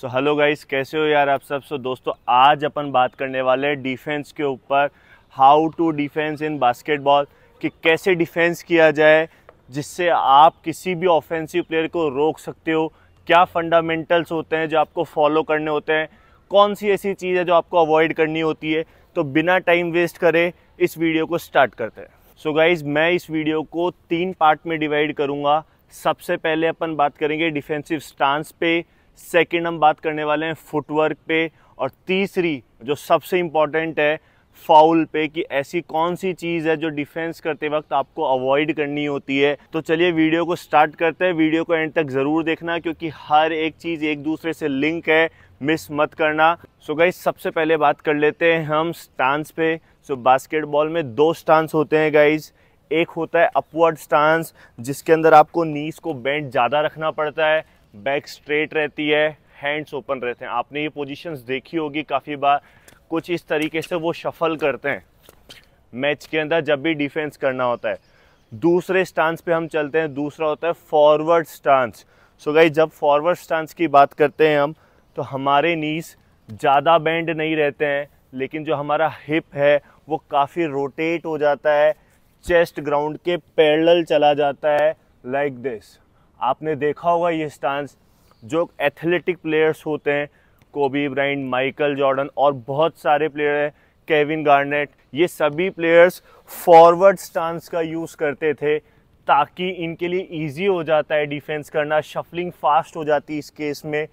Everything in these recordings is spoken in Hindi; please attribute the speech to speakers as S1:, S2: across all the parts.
S1: सो हेलो गाइस कैसे हो यार आप सब सो दोस्तों आज अपन बात करने वाले हैं डिफेंस के ऊपर how to defence in basketball कि कैसे डिफेंस किया जाए जिससे आप किसी भी ऑफेंसिव प्लेयर को रोक सकते हो क्या फंडामेंटल्स होते हैं जो आपको फॉलो करने होते हैं कौन सी ऐसी चीज़ है जो आपको अवॉइड करनी होती है तो बिना टाइम वेस्ट करे इस वीडियो को स्टार्ट करते हैं सो so गाइज मैं इस वीडियो को तीन पार्ट में डिवाइड करूँगा सबसे पहले अपन बात करेंगे डिफेंसिव स्टांस पे सेकेंड हम बात करने वाले हैं फुटवर्क पे और तीसरी जो सबसे इम्पॉर्टेंट है फाउल पे कि ऐसी कौन सी चीज़ है जो डिफेंस करते वक्त आपको अवॉइड करनी होती है तो चलिए वीडियो को स्टार्ट करते हैं वीडियो को एंड तक ज़रूर देखना क्योंकि हर एक चीज़ एक दूसरे से लिंक है मिस मत करना सो so गाइज सबसे पहले बात कर लेते हैं हम स्टांस पे सो so बास्केटबॉल में दो स्टांस होते हैं गाइज़ एक होता है अपवर्ड स्टांस जिसके अंदर आपको नीस को बेंड ज़्यादा रखना पड़ता है बैक स्ट्रेट रहती है हैंड्स ओपन रहते हैं आपने ये पोजीशंस देखी होगी काफ़ी बार कुछ इस तरीके से वो शफल करते हैं मैच के अंदर जब भी डिफेंस करना होता है दूसरे स्टांस पे हम चलते हैं दूसरा होता है फॉरवर्ड स्टांस सो गई जब फॉरवर्ड स्टांस की बात करते हैं हम तो हमारे नीस ज़्यादा बैंड नहीं रहते हैं लेकिन जो हमारा हिप है वो काफ़ी रोटेट हो जाता है चेस्ट ग्राउंड के पैरल चला जाता है लाइक like दिस आपने देखा होगा ये स्टांस जो एथलेटिक प्लेयर्स होते हैं कोबी ब्राइंड माइकल जॉर्डन और बहुत सारे प्लेयर हैं केविन गार्नेट ये सभी प्लेयर्स फॉरवर्ड स्टांस का यूज़ करते थे ताकि इनके लिए इजी हो जाता है डिफेंस करना शफलिंग फास्ट हो जाती है इस केस में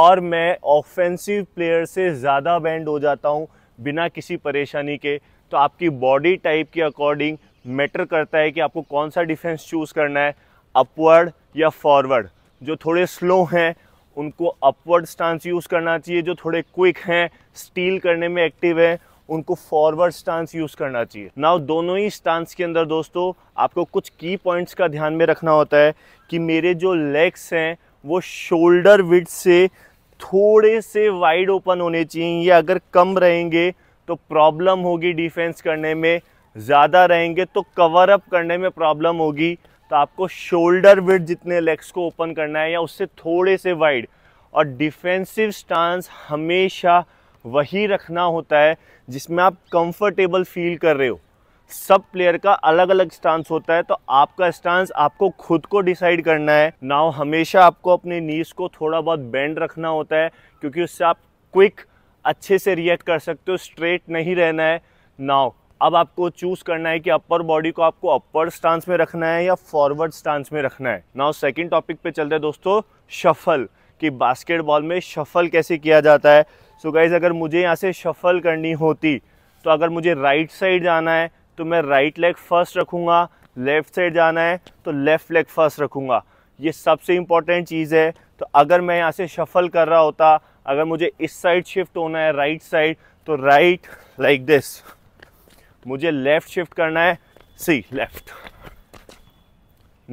S1: और मैं ऑफेंसिव प्लेयर से ज़्यादा बैंड हो जाता हूँ बिना किसी परेशानी के तो आपकी बॉडी टाइप के अकॉर्डिंग मैटर करता है कि आपको कौन सा डिफेंस चूज़ करना है अपवर्ड या फॉरवर्ड जो थोड़े स्लो हैं उनको अपवर्ड स्टांस यूज़ करना चाहिए जो थोड़े क्विक हैं स्टील करने में एक्टिव हैं उनको फॉरवर्ड स्टांस यूज़ करना चाहिए नाउ दोनों ही स्टांस के अंदर दोस्तों आपको कुछ की पॉइंट्स का ध्यान में रखना होता है कि मेरे जो लेग्स हैं वो शोल्डर विथ से थोड़े से वाइड ओपन होने चाहिए ये अगर कम रहेंगे तो प्रॉब्लम होगी डिफेंस करने में ज़्यादा रहेंगे तो कवर अप करने में प्रॉब्लम होगी तो आपको शोल्डर विड जितने लेग्स को ओपन करना है या उससे थोड़े से वाइड और डिफेंसिव स्टांस हमेशा वही रखना होता है जिसमें आप कंफर्टेबल फील कर रहे हो सब प्लेयर का अलग अलग स्टांस होता है तो आपका स्टांस आपको खुद को डिसाइड करना है नाउ हमेशा आपको अपने नीस को थोड़ा बहुत बेंड रखना होता है क्योंकि उससे आप क्विक अच्छे से रिएक्ट कर सकते हो स्ट्रेट नहीं रहना है नाउ अब आपको चूज करना है कि अपर बॉडी को आपको अपर स्टांस में रखना है या फॉरवर्ड स्टांस में रखना है नाउ सेकंड टॉपिक पे चलते हैं दोस्तों शफल कि बास्केटबॉल में शफल कैसे किया जाता है सो so गाइज अगर मुझे यहाँ से शफल करनी होती तो अगर मुझे राइट साइड जाना है तो मैं राइट लेग फर्स्ट रखूँगा लेफ्ट साइड जाना है तो लेफ्ट लेग फर्स्ट रखूँगा ये सबसे इंपॉर्टेंट चीज़ है तो अगर मैं यहाँ से शफल कर रहा होता अगर मुझे इस साइड शिफ्ट होना है राइट साइड तो राइट लाइक दिस मुझे लेफ्ट शिफ्ट करना है सी लेफ्ट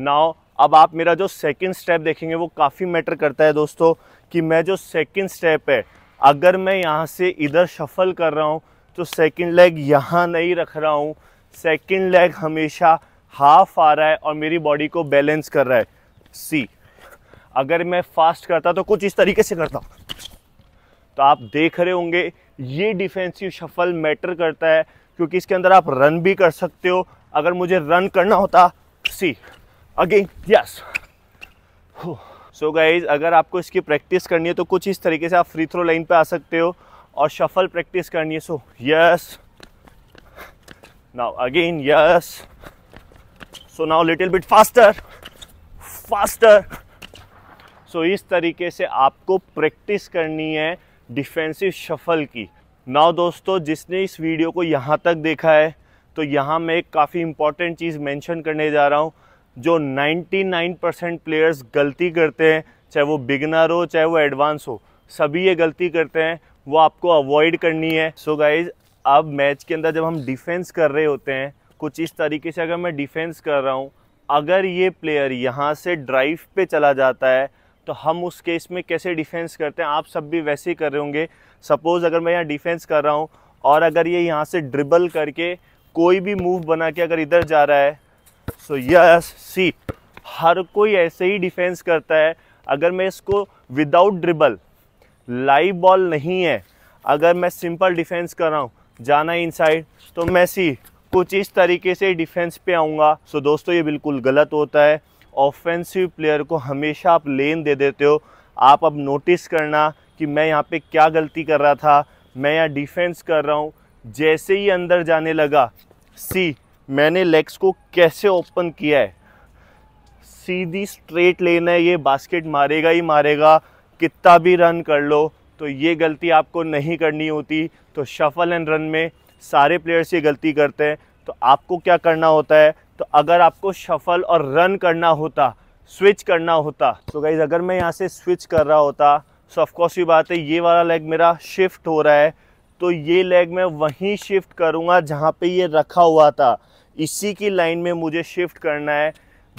S1: नाउ अब आप मेरा जो सेकंड स्टेप देखेंगे वो काफ़ी मैटर करता है दोस्तों कि मैं जो सेकंड स्टेप है अगर मैं यहाँ से इधर शफल कर रहा हूँ तो सेकंड लेग यहाँ नहीं रख रहा हूँ सेकंड लेग हमेशा हाफ आ रहा है और मेरी बॉडी को बैलेंस कर रहा है सी अगर मैं फास्ट करता तो कुछ इस तरीके से करता तो आप देख रहे होंगे ये डिफेंसिव शफल मैटर करता है क्योंकि इसके अंदर आप रन भी कर सकते हो अगर मुझे रन करना होता see again yes so guys अगर आपको इसकी प्रैक्टिस करनी है तो कुछ इस तरीके से आप फ्री थ्रो लाइन पे आ सकते हो और शफल प्रैक्टिस करनी है so yes now again yes so now little bit faster faster so इस तरीके से आपको प्रैक्टिस करनी है डिफेंसिव शफल की नाउ दोस्तों जिसने इस वीडियो को यहाँ तक देखा है तो यहाँ मैं एक काफ़ी इंपॉर्टेंट चीज़ मेंशन करने जा रहा हूँ जो 99 परसेंट प्लेयर्स गलती करते हैं चाहे वो बिगनर हो चाहे वो एडवांस हो सभी ये गलती करते हैं वो आपको अवॉइड करनी है सो so गाइज अब मैच के अंदर जब हम डिफेंस कर रहे होते हैं कुछ इस तरीके से अगर मैं डिफेंस कर रहा हूँ अगर ये प्लेयर यहाँ से ड्राइव पे चला जाता है तो हम उस केस में कैसे डिफेंस करते हैं आप सब भी वैसे ही कर रहे होंगे सपोज़ अगर मैं यहाँ डिफेंस कर रहा हूँ और अगर ये यहाँ से ड्रिबल करके कोई भी मूव बना के अगर इधर जा रहा है सो यस सी हर कोई ऐसे ही डिफेंस करता है अगर मैं इसको विदाउट ड्रिबल लाइव बॉल नहीं है अगर मैं सिंपल डिफेंस कर रहा हूँ जाना इनसाइड तो मैं सी कुछ इस तरीके से डिफेंस पे आऊँगा सो दोस्तों ये बिल्कुल गलत होता है ऑफेंसिव प्लेयर को हमेशा आप लेन दे देते हो आप अब नोटिस करना कि मैं यहाँ पे क्या गलती कर रहा था मैं यहाँ डिफेंस कर रहा हूँ जैसे ही अंदर जाने लगा सी मैंने लेग्स को कैसे ओपन किया है सीधी स्ट्रेट लेन है ये बास्केट मारेगा ही मारेगा कितना भी रन कर लो तो ये गलती आपको नहीं करनी होती तो शफल एंड रन में सारे प्लेयर्स ये गलती करते हैं तो आपको क्या करना होता है तो अगर आपको शफल और रन करना होता स्विच करना होता तो गाइज़ अगर मैं यहाँ से स्विच कर रहा होता सो ऑफकोर्स ये बात है ये वाला लेग मेरा शिफ्ट हो रहा है तो ये लेग मैं वहीं शिफ्ट करूँगा जहाँ पे ये रखा हुआ था इसी की लाइन में मुझे शिफ्ट करना है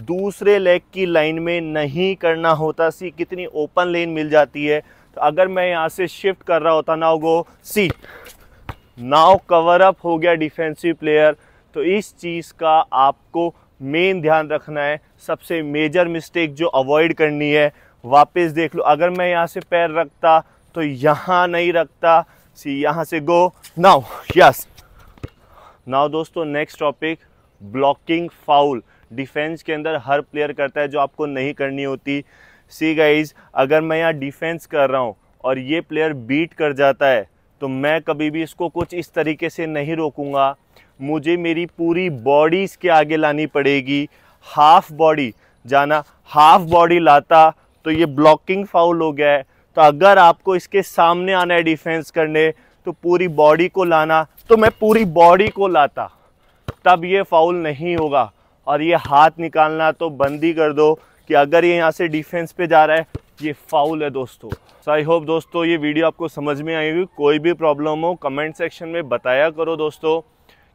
S1: दूसरे लेग की लाइन में नहीं करना होता सी कितनी ओपन लेन मिल जाती है तो अगर मैं यहाँ से शिफ्ट कर रहा होता नाव गो सी नाव कवर अप हो गया डिफेंसिव प्लेयर तो इस चीज़ का आपको मेन ध्यान रखना है सबसे मेजर मिस्टेक जो अवॉइड करनी है वापस देख लो अगर मैं यहाँ से पैर रखता तो यहाँ नहीं रखता सी यहाँ से गो नाउ यस नाउ दोस्तों next topic blocking foul defence के अंदर हर प्लेयर करता है जो आपको नहीं करनी होती सी गाइज अगर मैं यहाँ डिफेंस कर रहा हूँ और ये प्लेयर बीट कर जाता है तो मैं कभी भी इसको कुछ इस तरीके से नहीं रोकूंगा मुझे मेरी पूरी बॉडी इसके आगे लानी पड़ेगी हाफ बॉडी जाना हाफ बॉडी लाता तो ये ब्लॉकिंग फाउल हो गया है तो अगर आपको इसके सामने आना है डिफेंस करने तो पूरी बॉडी को लाना तो मैं पूरी बॉडी को लाता तब ये फाउल नहीं होगा और ये हाथ निकालना तो बंद ही कर दो कि अगर ये यहाँ से डिफेंस पे जा रहा है ये फाउल है दोस्तों सो आई होप दोस्तों ये वीडियो आपको समझ में आएगी कोई भी प्रॉब्लम हो कमेंट सेक्शन में बताया करो दोस्तों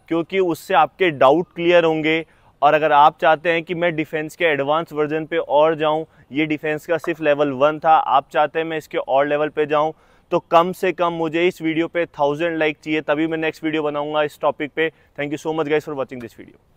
S1: क्योंकि उससे आपके डाउट क्लियर होंगे और अगर आप चाहते हैं कि मैं डिफेंस के एडवांस वर्जन पे और जाऊं ये डिफेंस का सिर्फ लेवल वन था आप चाहते हैं मैं इसके और लेवल पे जाऊं तो कम से कम मुझे इस वीडियो पे थाउजेंड लाइक चाहिए तभी मैं नेक्स्ट वीडियो बनाऊंगा इस टॉपिक पे thank you so much guys for watching this video